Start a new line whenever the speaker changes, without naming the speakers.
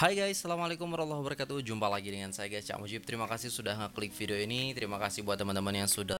Hai guys, Assalamualaikum warahmatullahi wabarakatuh Jumpa lagi dengan saya guys, Cak Mujib Terima kasih sudah ngeklik video ini Terima kasih buat teman-teman yang sudah